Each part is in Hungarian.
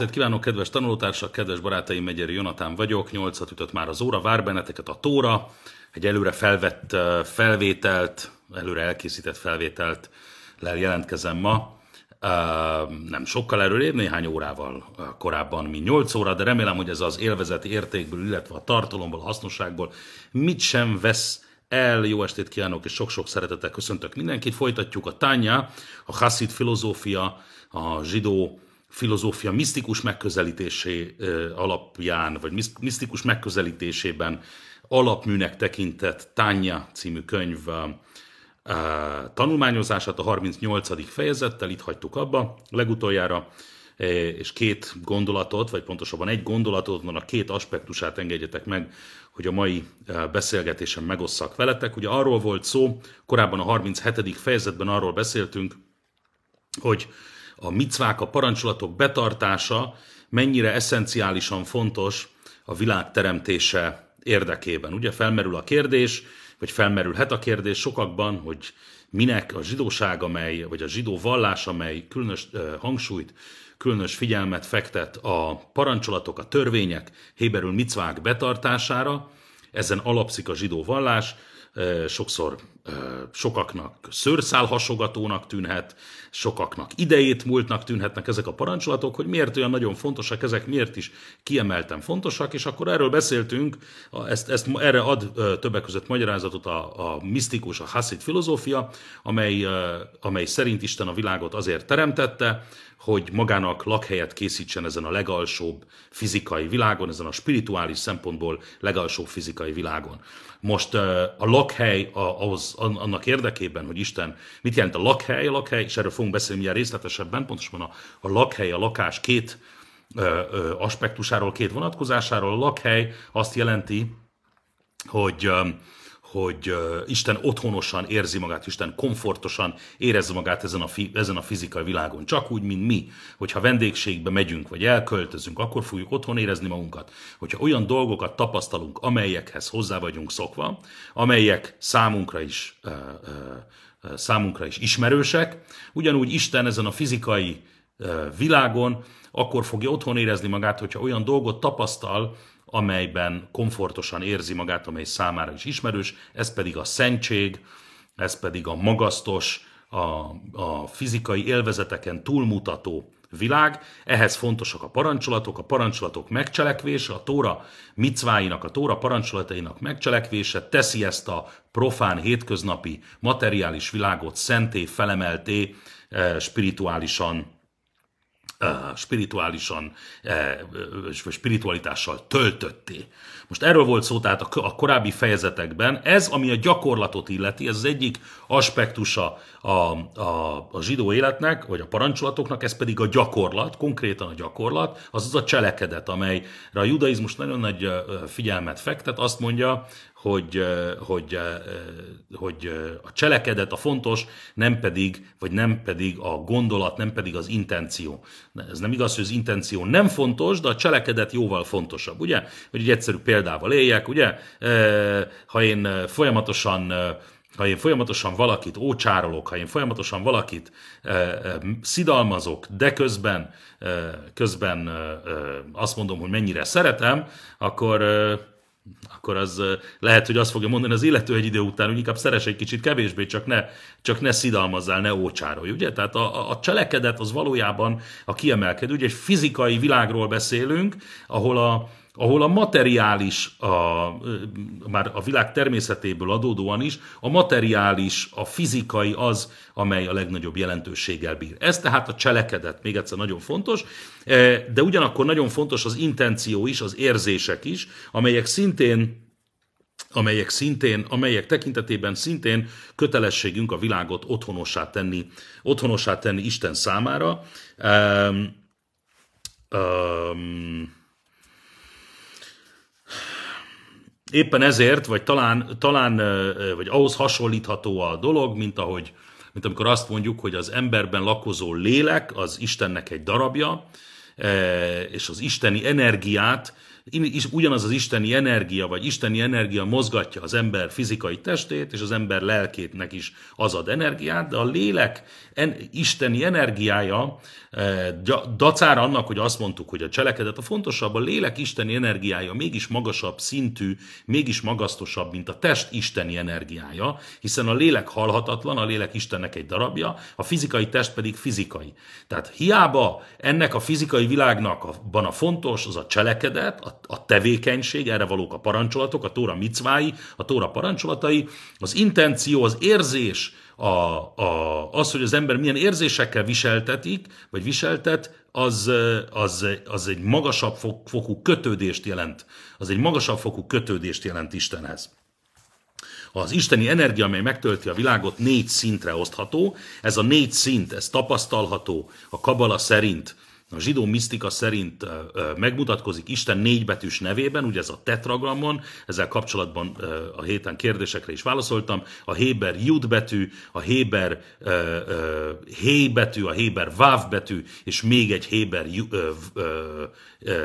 estét kívánok, kedves tanulótársak, kedves barátaim, Megyeri Jonatán vagyok, nyolcat ütött már az óra, vár benneteket a tóra, egy előre felvett felvételt, előre elkészített felvételt lel jelentkezem ma, nem sokkal előrébb, néhány órával korábban, mint 8 óra, de remélem, hogy ez az élvezeti értékből, illetve a tartalomból, a hasznosságból mit sem vesz el. Jó estét kívánok, és sok-sok szeretettel köszöntök mindenkit. Folytatjuk a tánya, a haszid filozófia, a zsidó filozófia misztikus megközelítésé alapján, vagy misztikus megközelítésében alapműnek tekintett Tánya című könyv tanulmányozását a 38. fejezettel, itt hagytuk abba legutoljára, és két gondolatot, vagy pontosabban egy gondolatot, van a két aspektusát engedjetek meg, hogy a mai beszélgetésen megosszak veletek. Ugye arról volt szó, korábban a 37. fejezetben arról beszéltünk, hogy a micvák, a parancsolatok betartása mennyire eszenciálisan fontos a világ teremtése érdekében. Ugye felmerül a kérdés, vagy felmerülhet a kérdés sokakban, hogy minek a zsidóság, amely, vagy a zsidó vallás, amely különös hangsúlyt, különös figyelmet fektet a parancsolatok, a törvények, héberül micvák betartására, ezen alapszik a zsidó vallás, sokszor sokaknak hasogatónak tűnhet, sokaknak idejét múltnak tűnhetnek ezek a parancsolatok, hogy miért olyan nagyon fontosak, ezek miért is kiemelten fontosak, és akkor erről beszéltünk, ezt, ezt erre ad többek között magyarázatot a, a misztikus, a haszid filozófia, amely, amely szerint Isten a világot azért teremtette, hogy magának lakhelyet készítsen ezen a legalsóbb fizikai világon, ezen a spirituális szempontból legalsóbb fizikai világon. Most a lakhely ahhoz annak érdekében, hogy Isten mit jelent a lakhely, a lakhely, és erről fogunk beszélni ilyen részletesebben, pontosan a, a lakhely, a lakás két ö, ö, aspektusáról, két vonatkozásáról. A lakhely azt jelenti, hogy ö, hogy Isten otthonosan érzi magát, Isten komfortosan érezze magát ezen a, fi, ezen a fizikai világon. Csak úgy, mint mi, hogyha vendégségbe megyünk, vagy elköltözünk, akkor fogjuk otthon érezni magunkat. Hogyha olyan dolgokat tapasztalunk, amelyekhez hozzá vagyunk szokva, amelyek számunkra is, számunkra is ismerősek, ugyanúgy Isten ezen a fizikai világon akkor fogja otthon érezni magát, hogyha olyan dolgot tapasztal, amelyben komfortosan érzi magát, amely számára is ismerős, ez pedig a szentség, ez pedig a magasztos, a, a fizikai élvezeteken túlmutató világ, ehhez fontosak a parancsolatok, a parancsolatok megcselekvése, a Tóra micváinak, a Tóra parancsolatainak megcselekvése teszi ezt a profán, hétköznapi, materiális világot szenté, felemelté, eh, spirituálisan spirituálisan, eh, spiritualitással töltötté most erről volt szó tehát a korábbi fejezetekben. Ez, ami a gyakorlatot illeti, ez az egyik aspektusa a, a, a zsidó életnek, vagy a parancsolatoknak, ez pedig a gyakorlat, konkrétan a gyakorlat, azaz a cselekedet, amelyre a judaizmus nagyon nagy figyelmet fektet, azt mondja, hogy, hogy, hogy a cselekedet a fontos, nem pedig, vagy nem pedig a gondolat, nem pedig az intenció. Ez nem igaz, hogy az intenció nem fontos, de a cselekedet jóval fontosabb, ugye? Hogy egy egyszerű példa példával éljek, ugye? Ha én folyamatosan ha én folyamatosan valakit ócsárolok, ha én folyamatosan valakit szidalmazok, de közben, közben azt mondom, hogy mennyire szeretem, akkor, akkor az lehet, hogy azt fogja mondani az illető egy idő után, hogy inkább szeres egy kicsit kevésbé, csak ne, csak ne szidalmazzál, ne ócsárolj. Ugye? Tehát a, a cselekedet az valójában a kiemelkedő. Ugye egy fizikai világról beszélünk, ahol a, ahol a materiális, a, már a világ természetéből adódóan is, a materiális, a fizikai az, amely a legnagyobb jelentőséggel bír. Ez tehát a cselekedet, még egyszer nagyon fontos, e, de ugyanakkor nagyon fontos az intenció is, az érzések is, amelyek szintén amelyek szintén, amelyek tekintetében szintén kötelességünk a világot otthonossá tenni, otthonossá tenni Isten számára. Um, um, Éppen ezért, vagy talán, talán vagy ahhoz hasonlítható a dolog, mint ahogy mint amikor azt mondjuk, hogy az emberben lakozó lélek az Istennek egy darabja, és az isteni energiát és ugyanaz az isteni energia, vagy isteni energia mozgatja az ember fizikai testét, és az ember lelkétnek is az ad energiát, de a lélek en, isteni energiája e, dacára annak, hogy azt mondtuk, hogy a cselekedet a fontosabb, a lélek isteni energiája mégis magasabb szintű, mégis magasztosabb, mint a test isteni energiája, hiszen a lélek halhatatlan, a lélek Istennek egy darabja, a fizikai test pedig fizikai. Tehát hiába ennek a fizikai világnak a, a fontos az a cselekedet, a a, tevékenység, erre valók a parancsolatok, a Tóra micvái, a Tóra parancsolatai, az intenció, az érzés, a, a, az, hogy az ember milyen érzésekkel viseltetik, vagy viseltet, az, az, az egy magasabb fok, fokú kötődést jelent. Az egy magasabb fokú kötődést jelent Istenhez. Az isteni energia, amely megtölti a világot, négy szintre osztható. Ez a négy szint, ez tapasztalható a kabala szerint a zsidó misztika szerint megmutatkozik Isten négybetűs nevében, ugye ez a tetragramon, ezzel kapcsolatban a héten kérdésekre is válaszoltam, a Héber Jud betű, a Héber Hé betű, a Héber Váv betű, és még egy Héber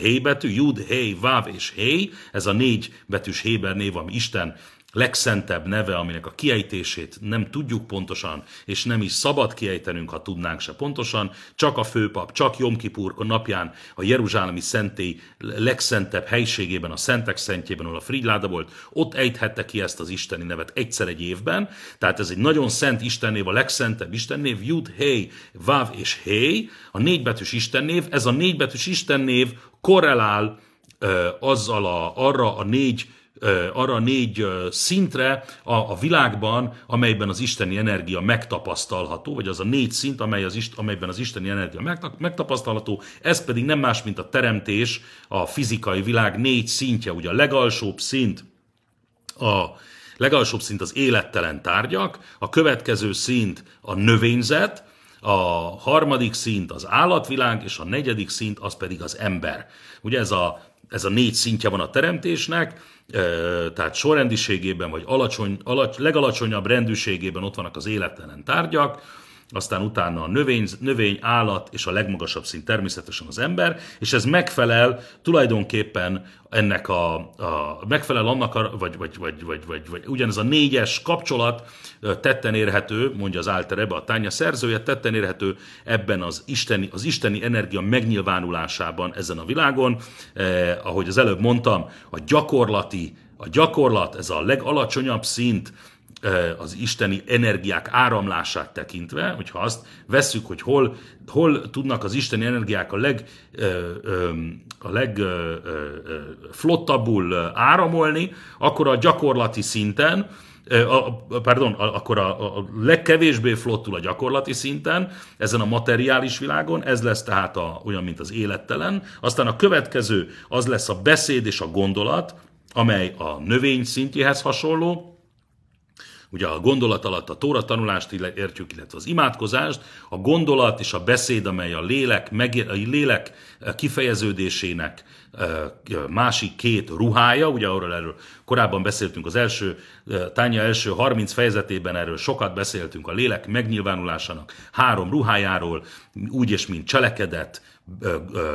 Hé betű, Jud, Hé, Váv és Hé, ez a négy betűs Héber név, ami Isten legszentebb neve, aminek a kiejtését nem tudjuk pontosan, és nem is szabad kiejtenünk, ha tudnánk se pontosan, csak a főpap, csak Jomkipur napján a Jeruzsálemi szentély legszentebb helységében, a Szentek szentjében, ahol a Frigyláda volt, ott ejthette ki ezt az isteni nevet egyszer egy évben, tehát ez egy nagyon szent istennév, a legszentebb istennév, Jud, Hey, Váv és Hey, a négybetűs istennév, ez a négybetűs istennév korrelál ö, azzal a, arra a négy arra négy szintre a, a világban, amelyben az isteni energia megtapasztalható, vagy az a négy szint, amely az, amelyben az isteni energia megtapasztalható, ez pedig nem más, mint a teremtés, a fizikai világ négy szintje, ugye a legalsóbb szint a, legalsóbb szint az élettelen tárgyak, a következő szint a növényzet, a harmadik szint az állatvilág, és a negyedik szint az pedig az ember. Ugye ez a ez a négy szintje van a teremtésnek, e, tehát sorrendiségében, vagy alacsony, alacs, legalacsonyabb rendűségében ott vannak az élettelen tárgyak, aztán utána a növény, növény, állat és a legmagasabb szint természetesen az ember, és ez megfelel tulajdonképpen ennek a, a megfelel annak, a, vagy, vagy, vagy, vagy, vagy, vagy ugyanez a négyes kapcsolat tetten érhető, mondja az Álterebe, a tánya szerzője, tetten érhető ebben az isteni, az isteni energia megnyilvánulásában ezen a világon. Eh, ahogy az előbb mondtam, a gyakorlati, a gyakorlat, ez a legalacsonyabb szint, az isteni energiák áramlását tekintve, hogyha azt vesszük, hogy hol, hol tudnak az isteni energiák a leg, a flottabbul áramolni, akkor a gyakorlati szinten, a, pardon, akkor a, a legkevésbé flottul a gyakorlati szinten, ezen a materiális világon, ez lesz tehát a, olyan, mint az élettelen. Aztán a következő az lesz a beszéd és a gondolat, amely a növény szintjéhez hasonló, Ugye a gondolat alatt a tóra tanulást értjük, illetve az imádkozást, a gondolat és a beszéd, amely a lélek, meg, a lélek kifejeződésének másik két ruhája, ugye arról erről korábban beszéltünk az első, Tánya első 30 fejezetében erről sokat beszéltünk a lélek megnyilvánulásának három ruhájáról, úgy és mint cselekedet,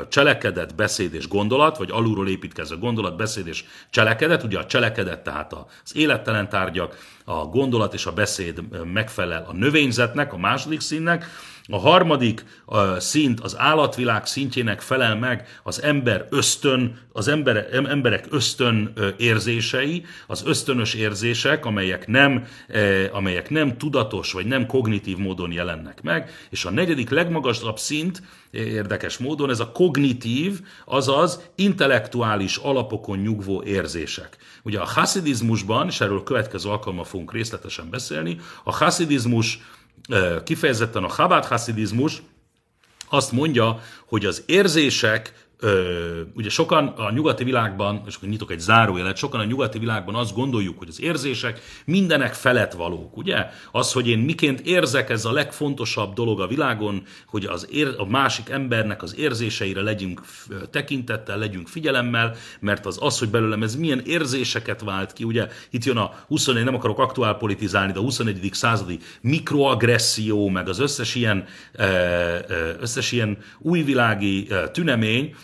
cselekedet, beszéd és gondolat, vagy alulról építkező gondolat, beszéd és cselekedet, ugye a cselekedet tehát az élettelen tárgyak, a gondolat és a beszéd megfelel a növényzetnek, a második színnek, a harmadik a szint az állatvilág szintjének felel meg az ember ösztön, az ember, emberek ösztön érzései, az ösztönös érzések, amelyek nem, e, amelyek nem tudatos vagy nem kognitív módon jelennek meg, és a negyedik legmagasabb szint, érdekes módon, ez a kognitív, azaz intellektuális alapokon nyugvó érzések. Ugye a haszidizmusban, és erről a következő alkalommal fogunk részletesen beszélni, a haszidizmus kifejezetten a Chabad haszidizmus azt mondja, hogy az érzések ö, ugye sokan a nyugati világban, és akkor nyitok egy zárójelet, sokan a nyugati világban azt gondoljuk, hogy az érzések mindenek felett valók, ugye? Az, hogy én miként érzek, ez a legfontosabb dolog a világon, hogy az ér, a másik embernek az érzéseire legyünk tekintettel, legyünk figyelemmel, mert az az, hogy belőlem ez milyen érzéseket vált ki, ugye? Itt jön a 21, nem akarok aktuál politizálni, de a 21. századi mikroagresszió, meg az összes ilyen, összes ilyen újvilági tünemény,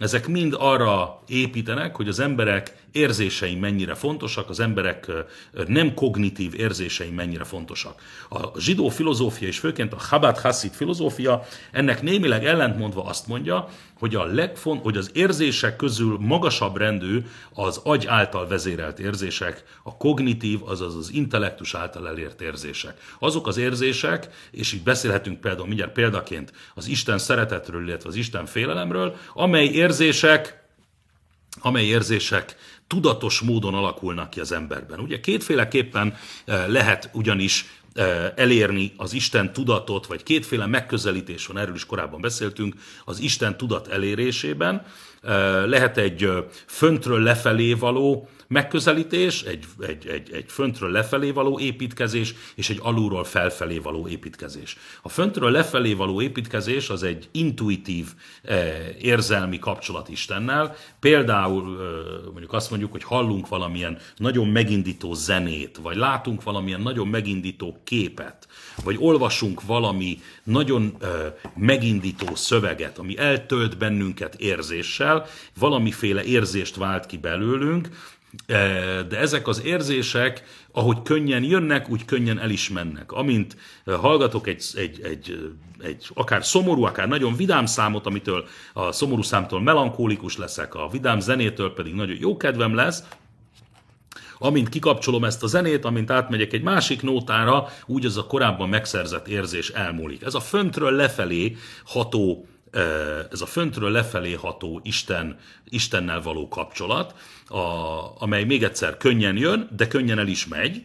ezek mind arra építenek, hogy az emberek érzései mennyire fontosak, az emberek nem kognitív érzései mennyire fontosak. A zsidó filozófia, és főként a Chabad Hasid filozófia ennek némileg ellentmondva azt mondja, hogy, a legfont, hogy az érzések közül magasabb rendű az agy által vezérelt érzések, a kognitív, azaz az intellektus által elért érzések. Azok az érzések, és így beszélhetünk például mindjárt példaként az Isten szeretetről, illetve az Isten félelemről, amely érzések érzések, amely érzések tudatos módon alakulnak ki az emberben. Ugye kétféleképpen eh, lehet ugyanis eh, elérni az Isten tudatot, vagy kétféle megközelítés van, erről is korábban beszéltünk, az Isten tudat elérésében lehet egy föntről lefelé való megközelítés, egy, egy, egy, egy föntről lefelé való építkezés, és egy alulról felfelé való építkezés. A föntről lefelé való építkezés az egy intuitív érzelmi kapcsolat Istennel. Például mondjuk azt mondjuk, hogy hallunk valamilyen nagyon megindító zenét, vagy látunk valamilyen nagyon megindító képet, vagy olvasunk valami nagyon megindító szöveget, ami eltölt bennünket érzéssel, el, valamiféle érzést vált ki belőlünk, eh, de ezek az érzések, ahogy könnyen jönnek, úgy könnyen el is mennek. Amint eh, hallgatok egy, egy, egy, eh, egy akár szomorú, akár nagyon vidám számot, amitől a szomorú számtól melankólikus leszek, a vidám zenétől pedig nagyon jó kedvem lesz, amint kikapcsolom ezt a zenét, amint átmegyek egy másik nótára, úgy az a korábban megszerzett érzés elmúlik. Ez a föntről lefelé ható ez a föntről lefelé ható Isten, Istennel való kapcsolat, a, amely még egyszer könnyen jön, de könnyen el is megy,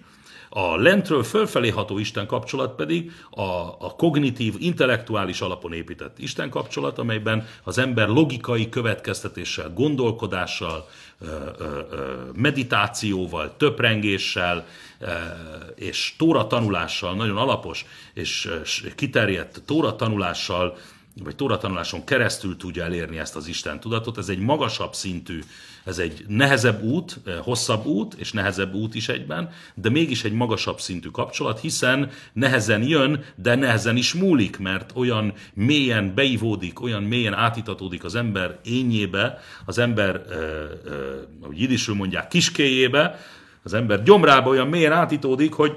a lentről fölfelé ható Isten kapcsolat pedig a, a kognitív, intellektuális alapon épített Isten kapcsolat, amelyben az ember logikai következtetéssel, gondolkodással, meditációval, töprengéssel és tóra tanulással, nagyon alapos és kiterjedt tóra tanulással vagy tóratanuláson keresztül tudja elérni ezt az Isten tudatot. Ez egy magasabb szintű, ez egy nehezebb út, eh, hosszabb út, és nehezebb út is egyben, de mégis egy magasabb szintű kapcsolat, hiszen nehezen jön, de nehezen is múlik, mert olyan mélyen beivódik, olyan mélyen átitatódik az ember ényébe, az ember, eh, eh, ahogy idisül mondják, kiskéjébe, az ember gyomrába olyan mélyen átitódik, hogy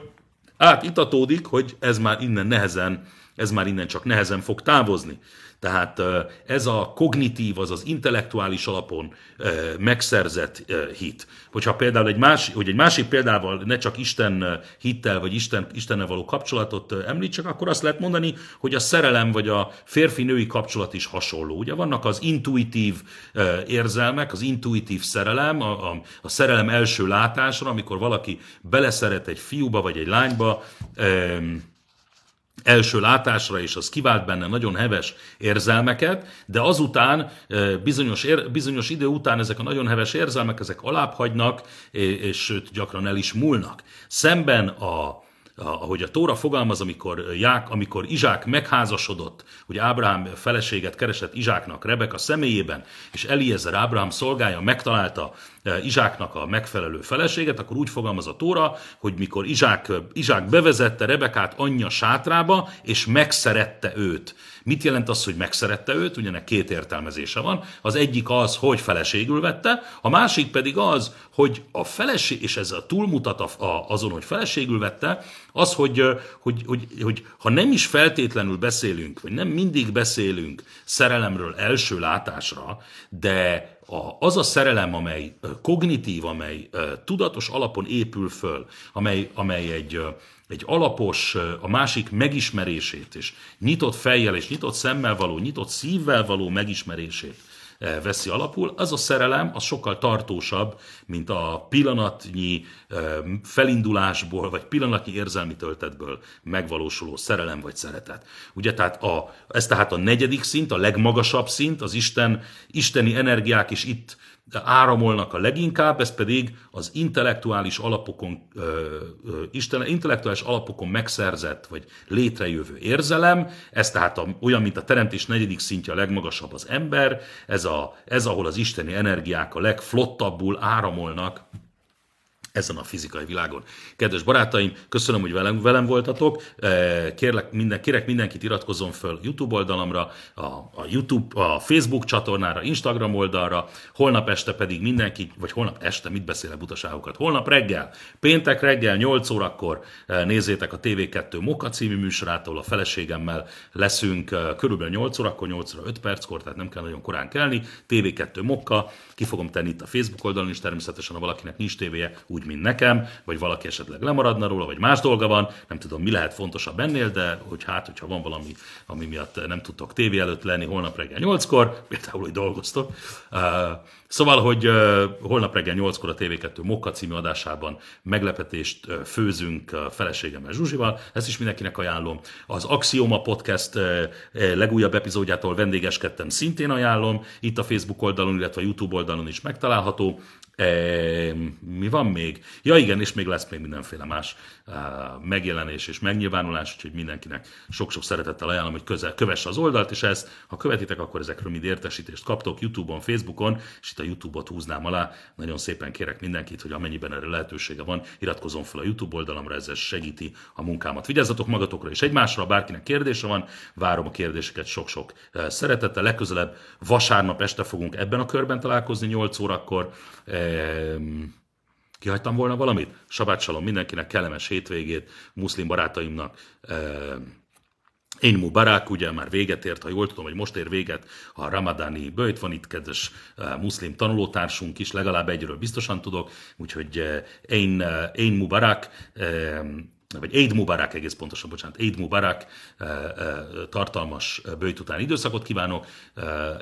átitatódik, hogy ez már innen nehezen ez már innen csak nehezen fog távozni. Tehát ez a kognitív, az az intellektuális alapon megszerzett hit. Hogyha például egy másik, hogy egy másik példával ne csak Isten hittel, vagy Isten, Istenne való kapcsolatot említsek, akkor azt lehet mondani, hogy a szerelem, vagy a férfi-női kapcsolat is hasonló. Ugye vannak az intuitív érzelmek, az intuitív szerelem, a, a, a szerelem első látásra, amikor valaki beleszeret egy fiúba, vagy egy lányba, első látásra, és az kivált benne nagyon heves érzelmeket, de azután eh, bizonyos, ér, bizonyos idő után ezek a nagyon heves érzelmek, ezek alább hagynak, és sőt gyakran el is múlnak. Szemben a ahogy a Tóra fogalmaz, amikor, Ják, amikor Izsák megházasodott, hogy Ábrahám feleséget keresett Izsáknak a személyében, és Eliezer Ábrahám szolgája megtalálta Izsáknak a megfelelő feleséget, akkor úgy fogalmaz a Tóra, hogy mikor Izsák, Izsák bevezette Rebekát anyja sátrába, és megszerette őt. Mit jelent az, hogy megszerette őt? Ugyanek két értelmezése van. Az egyik az, hogy feleségül vette, a másik pedig az, hogy a feleség, és ez a túlmutat azon, hogy feleségül vette, az, hogy, hogy, hogy, hogy ha nem is feltétlenül beszélünk, vagy nem mindig beszélünk szerelemről első látásra, de a, az a szerelem, amely kognitív, amely tudatos alapon épül föl, amely, amely egy, egy alapos, a másik megismerését és nyitott fejjel és nyitott szemmel való, nyitott szívvel való megismerését Eh, veszi alapul, az a szerelem az sokkal tartósabb, mint a pillanatnyi eh, felindulásból, vagy pillanatnyi érzelmi töltetből megvalósuló szerelem vagy szeretet. Ugye, tehát a, ez tehát a negyedik szint, a legmagasabb szint, az Isten, isteni energiák is itt áramolnak a leginkább, ez pedig az intellektuális alapokon, Isten, intellektuális alapokon megszerzett vagy létrejövő érzelem, ez tehát a, olyan, mint a teremtés negyedik szintje a legmagasabb az ember, ez, a, ez ahol az isteni energiák a legflottabbul áramolnak ezen a fizikai világon. Kedves barátaim, köszönöm, hogy velem, velem voltatok. Eh, kérlek, minden, kérek mindenkit iratkozzon föl YouTube oldalamra, a, a, YouTube, a Facebook csatornára, Instagram oldalra, holnap este pedig mindenki, vagy holnap este, mit beszél a butaságokat? Holnap reggel, péntek reggel 8 órakor eh, nézzétek a TV2 Moka című műsorától, a feleségemmel leszünk eh, körülbelül 8 órakor, 8 óra 5 perckor, tehát nem kell nagyon korán kelni, TV2 moka. ki fogom tenni itt a Facebook oldalon is, természetesen ha valakinek nincs tévéje, úgy mint nekem, vagy valaki esetleg lemaradna róla, vagy más dolga van, nem tudom, mi lehet fontosabb ennél, de hogy hát, hogyha van valami, ami miatt nem tudtok tévé előtt lenni holnap reggel 8-kor, például, hogy dolgoztok, Szóval, hogy uh, holnap reggel 8-kor a TV2 Mokka című adásában meglepetést uh, főzünk a feleségemmel Zsuzsival, ezt is mindenkinek ajánlom. Az Axioma Podcast uh, legújabb epizódjától vendégeskedtem, szintén ajánlom, itt a Facebook oldalon, illetve a YouTube oldalon is megtalálható. mi van még? Ja igen, és még lesz még mindenféle más megjelenés és megnyilvánulás, úgyhogy mindenkinek sok-sok szeretettel ajánlom, hogy közel kövesse az oldalt, és ezt, ha követitek, akkor ezekről mind értesítést kaptok YouTube-on, Facebookon, és kicsit a YouTube-ot húznám alá. Nagyon szépen kérek mindenkit, hogy amennyiben erre lehetősége van, iratkozom fel a YouTube oldalamra, ez segíti a munkámat. Vigyázzatok magatokra és egymásra, bárkinek kérdése van, várom a kérdéseket sok-sok eh, szeretettel. Legközelebb vasárnap este fogunk ebben a körben találkozni 8 órakor. Kihagytam volna valamit? Sabácsalom mindenkinek, kellemes hétvégét, muszlim barátaimnak, én Mubarak, ugye már véget ért, ha jól tudom, hogy most ér véget a ramadáni bőjt, van itt kedves eh, muszlim tanulótársunk is, legalább egyről biztosan tudok, úgyhogy eh, én, eh, én Mubarak, vagy Eid Mubarak egész pontosan, bocsánat, Eid Mubarak tartalmas bőjt után időszakot kívánok,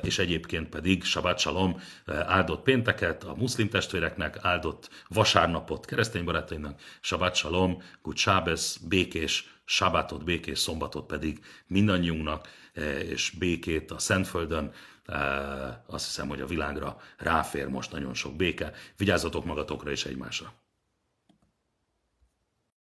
és egyébként pedig Shabbat Shalom áldott pénteket a muszlim testvéreknek, áldott vasárnapot keresztény barátainak, Shabbat Shalom, Good Shabbos, békés sabátot, békés szombatot pedig mindannyiunknak, e, és békét a Szentföldön, e, azt hiszem, hogy a világra ráfér most nagyon sok béke. Vigyázzatok magatokra és egymásra!